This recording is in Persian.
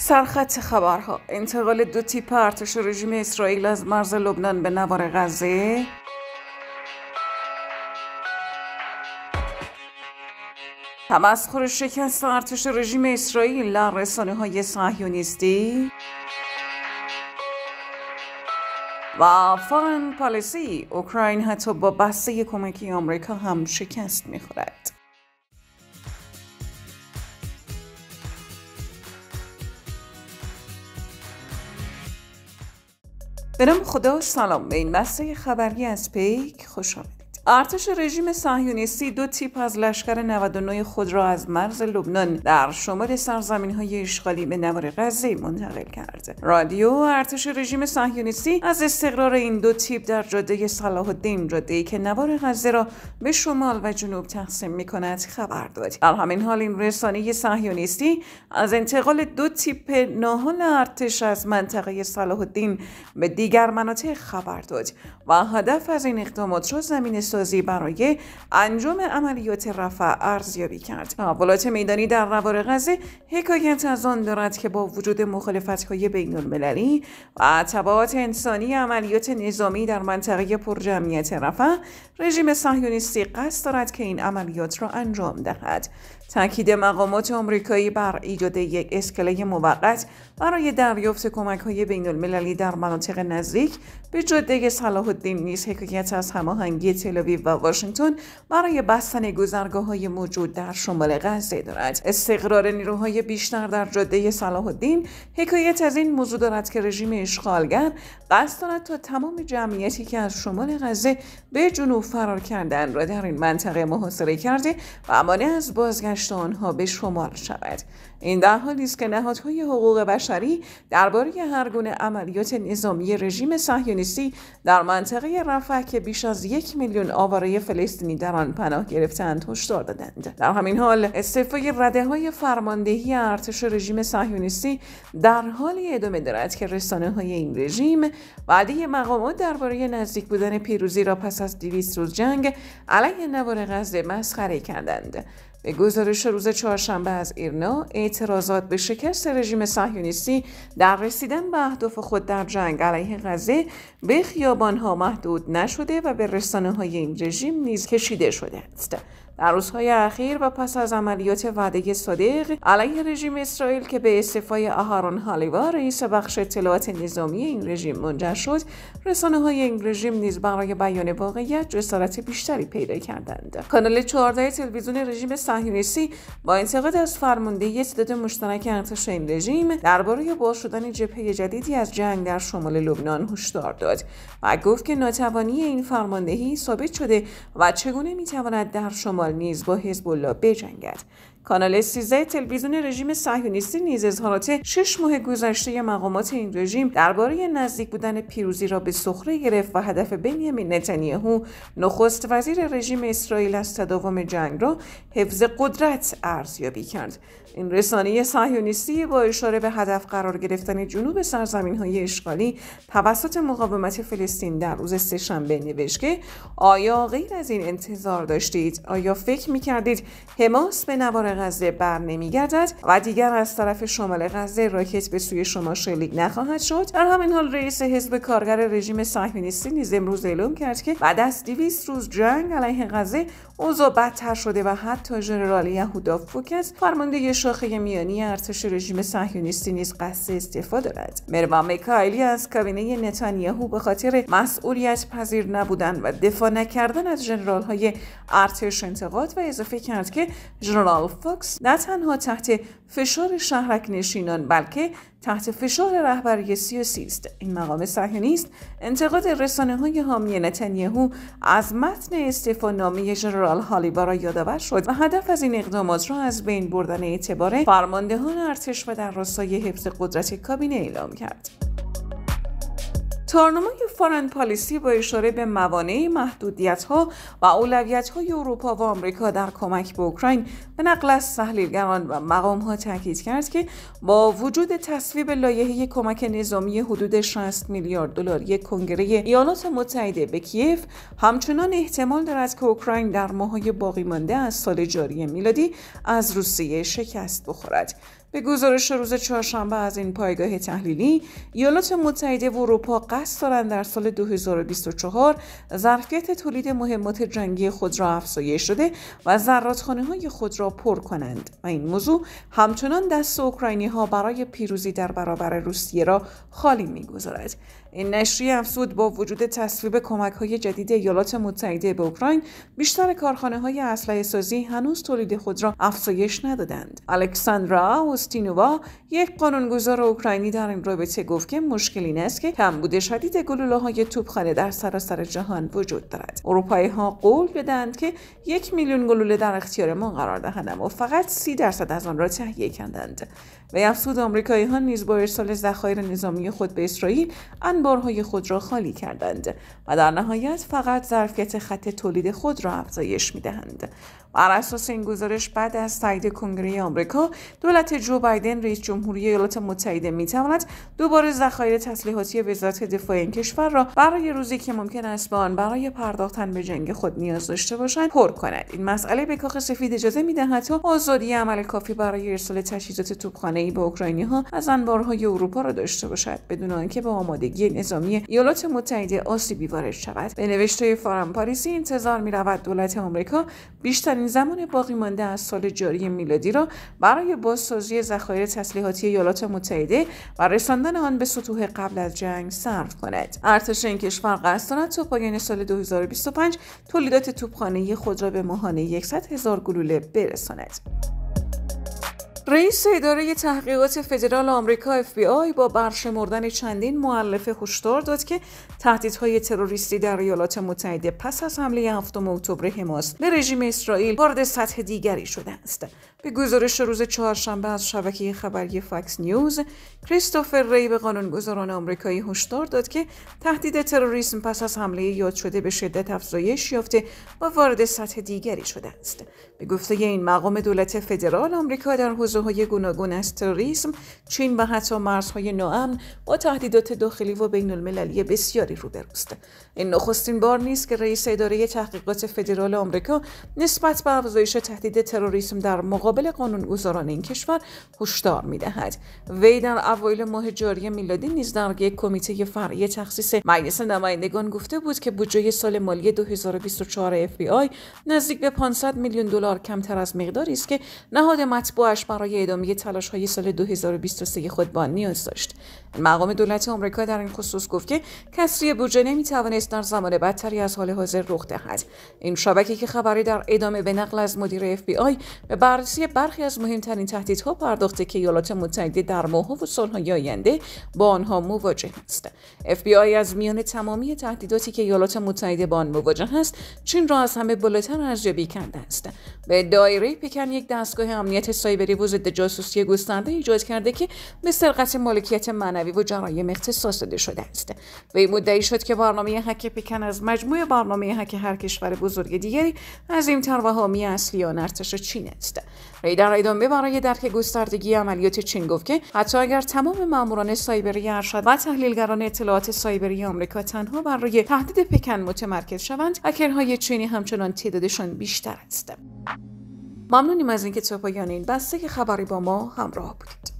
سرخط خبرها انتقال دو تیپ ارتش رژیم اسرائیل از مرز لبنان به نوار غزه تمسخر شکست ارتش رژیم اسرائیل در رسانه های صهیونیستی و فارن پالیسی اوکراین حتی با بسته کمکی آمریکا هم شکست میخورد به نام خدا سلام به این مصره خبری از پیک خوش آمد. ارتش رژیم صهیونیستی دو تیپ از لشکر 99 خود را از مرز لبنان در شمال سرزمین های اشغالی به نوار غزه منتقل کرد رادیو ارتش رژیم صهیونیستی از استقرار این دو تیپ در جاده صلاح الدین جاده ای که نوار غزه را به شمال و جنوب تقسیم می کند خبر داد در همین حال این رسانه صهیونیستی از انتقال دو تیپ ناهال ارتش از منطقه صلاح الدین به دیگر مناطق خبر داد و هدف از این اقدامات را زمین برای انجام عملیات رفع ارزیابی کرد تحولات میدانی در روار غزه حکایت از آن دارد که با وجود مخالفتهای بین المللی و تبعات انسانی عملیات نظامی در منطقه پرجمعیت رفع رژیم صهیونیستی قصد دارد که این عملیات را انجام دهد تاکید مقامات آمریکایی بر ایجاد یک اسکله موقت برای دریافت کمک های در مناطق نزدیک به جاده صلاح الدین نیز حکایت از هماهنگی و واشنگتن برای بستن گذرگاه های موجود در شمال غزه دارد استقرار نیروهای بیشتر در جاده صلاح الدین حکایت از این موضوع دارد که رژیم اشغالگر قصد دارد تا تمام جمعیتی که از شمال غزه به جنوب فرار کردن را در این منطقه محاصره کرده و مانع از بازگشت آنها به شمال شود این در حالی است که نهادهای حقوق بشری درباره هر عملیات نظامی رژیم صهیونیستی در منطقه رفح که بیش از یک میلیون آواره فلسطینی در آن پناه گرفتند هشدار دادند در همین حال استعفای رده های فرماندهی ارتش رژیم صهیونیستی در حالی ادامه دارد که رسانه های این رژیم وعده مقامات درباره نزدیک بودن پیروزی را پس از 200 روز جنگ علیه نوار غزه مسخره کردند به گزارش روز چهارشنبه از ایرنا اعتراضات به شکست رژیم صهیونیستی در رسیدن به اهداف خود در جنگ علیه غزه به خیابانها محدود نشده و به رسانه های این رژیم نیز کشیده شده است در روزهای اخیر و پس از عملیات وعده صادق علیه رژیم اسرائیل که به استعفای آهارون هالیوا رئیس بخش اطلاعات نظامی این رژیم منجر شد رسانه های این رژیم نیز برای بیان واقعیت جسارت بیشتری پیدا کردند کانال 14 تلویزیون رژیم صهیونیستی با انتقاد از فرماندهی ستاد مشترک ارتش این رژیم درباره باز شدن جبهه جدیدی از جنگ در شمال لبنان هشدار داد و گفت که ناتوانی این فرماندهی ثابت شده و چگونه میتواند در شمال نیز با حزب الله بجنگد کانال سیزده تلویزیون رژیم صهیونیستی نیز اظهارات شش ماه گذشته مقامات این رژیم درباره نزدیک بودن پیروزی را به سخره گرفت و هدف بنیامین نتانیاهو نخست وزیر رژیم اسرائیل از تداوم جنگ را حفظ قدرت ارزیابی کرد این رسانه صهیونیستی با اشاره به هدف قرار گرفتن جنوب سرزمین های اشغالی توسط مقاومت فلسطین در روز سهشنبه نوشت که آیا غیر از این انتظار داشتید آیا فکر میکردید حماس به نوار غزه بر نمیگردد و دیگر از طرف شمال غزه راکت به سوی شما شلیک نخواهد شد در همین حال رئیس حزب کارگر رژیم صهیونیستی نیز امروز اعلام کرد که بعد از 200 روز جنگ علیه غزه اوضاع بدتر شده و حتی ژنرال یهودا فوکس فرمانده شاخه میانی ارتش رژیم صهیونیستی نیز قصد استعفا دارد مروا میکایلی از کابینه نتانیاهو به خاطر مسئولیت پذیر نبودن و دفاع نکردن از ژنرال ارتش انتقاد و اضافه کرد که ژنرال فاکس نه تنها تحت فشار شهرک نشینان بلکه تحت فشار رهبری سیاسی است این مقام صهیونیست انتقاد رسانه های حامی نتانیاهو از متن نامه ژنرال را یادآور شد و هدف از این اقدامات را از بین بردن اعتبار فرماندهان ارتش و در راستای حفظ قدرت کابینه اعلام کرد تارنمای فارن پالیسی با اشاره به موانع محدودیت ها و اولویت های اروپا و آمریکا در کمک به اوکراین به نقل از تحلیلگران و مقام ها تاکید کرد که با وجود تصویب لایحه کمک نظامی حدود 60 میلیارد یک کنگره ایالات متحده به کیف همچنان احتمال دارد که اوکراین در ماهای باقی مانده از سال جاری میلادی از روسیه شکست بخورد به گزارش روز چهارشنبه از این پایگاه تحلیلی ایالات متحده و اروپا قصد دارند در سال 2024 ظرفیت تولید مهمات جنگی خود را افزایش شده و زراتخانه های خود را پر کنند و این موضوع همچنان دست اوکراینی ها برای پیروزی در برابر روسیه را خالی میگذارد این نشریه افزود با وجود تصویب کمک های جدید ایالات متحده به اوکراین بیشتر کارخانه های اسلحه سازی هنوز تولید خود را افزایش ندادند الکساندرا اوستینووا یک قانونگذار اوکراینی در این رابطه گفت که مشکل این است که کمبود شدید گلوله های توپخانه در سراسر جهان وجود دارد اروپایی ها قول دادند که یک میلیون گلوله در اختیار ما قرار دهند اما فقط سی درصد از آن را تهیه کردند و افزود آمریکایی ها نیز با ارسال ذخایر نظامی خود به اسرائیل انبارهای بارهای خود را خالی کردند و در نهایت فقط ظرفیت خط تولید خود را افزایش میدهند بر اساس این گزارش بعد از تایید کنگره آمریکا دولت جو بایدن رئیس جمهوری ایالات متحده میتواند دوباره ذخایر تسلیحاتی وزارت دفاع این کشور را برای روزی که ممکن است به آن برای پرداختن به جنگ خود نیاز داشته باشند پر کند این مسئله به کاخ سفید اجازه میدهد تا آزادی عمل کافی برای ارسال تجهیزات توپخانه به اوکراینی از انبارهای اروپا را داشته باشد بدون آنکه به آمادگی نظامی ایالات متحده آسیبی وارد شود به نوشته فارم پاریسی انتظار می رود دولت آمریکا بیشترین زمان باقی مانده از سال جاری میلادی را برای بازسازی ذخایر تسلیحاتی ایالات متحده و رساندن آن به سطوح قبل از جنگ صرف کند ارتش این کشور قصد دارد تا پایان سال 2025 تولیدات توپخانه خود را به ماهانه 100 هزار گلوله برساند رئیس اداره تحقیقات فدرال آمریکا FBI با برشمردن چندین معلفه هشدار داد که تهدیدهای تروریستی در ایالات متحده پس از حمله هفتم اکتبر حماس به رژیم اسرائیل وارد سطح دیگری شده است به گزارش روز چهارشنبه از شبکه خبری فاکس نیوز کریستوفر ری به قانونگذاران آمریکایی هشدار داد که تهدید تروریسم پس از حمله یاد شده به شدت افزایش یافته و وارد سطح دیگری شده است به گفته این مقام دولت فدرال آمریکا در حوزه های گوناگون از تروریسم چین و حتی مرزهای ناامن با تهدیدات داخلی و بین المللی بسیاری روبروست این نخستین بار نیست که رئیس اداره تحقیقات فدرال آمریکا نسبت به افزایش تهدید تروریسم در مقابل قانونگذاران این کشور هشدار میدهد وی در اوایل ماه جاری میلادی نیز در یک کمیته فرعی تخصیص مجلس نمایندگان گفته بود که بودجه سال مالی 2024 آی نزدیک به 500 میلیون دلار کمتر از مقداری است که نهاد مطبوعش برای ادامه تلاش های سال 2023 خود با نیاز داشت مقام دولت آمریکا در این خصوص گفت که کسری بودجه نمیتوانست در زمان بدتری از حال حاضر رخ دهد این شبکه که خبری در ادامه به نقل از مدیر اف بی آی به بررسی برخی از مهمترین تهدیدها پرداخته که ایالات متحده در ماهها و سالهای آینده با آنها مواجه است اف بی آی از میان تمامی تهدیداتی که ایالات متحده با آن مواجه است چین را از همه بالاتر ارزیابی کرده است به دایره پکن یک دستگاه امنیت سایبری و ضد جاسوسی گسترده ایجاد کرده که به سرقت مالکیت من ثانوی و جرایم اختصاص داده شده است و این مدعی شد که برنامه هک پکن از مجموع برنامه هک هر کشور بزرگ دیگری عظیمتر و حامی اصلی آن ارتش چین است ری در ادامه برای درک گستردگی عملیات چین گفت که حتی اگر تمام ماموران سایبری ارشد و تحلیلگران اطلاعات سایبری آمریکا تنها برای تهدید پکن متمرکز شوند هکرهای چینی همچنان تعدادشان بیشتر است ممنونیم از اینکه تا پایان این بسته که خبری با ما همراه بودید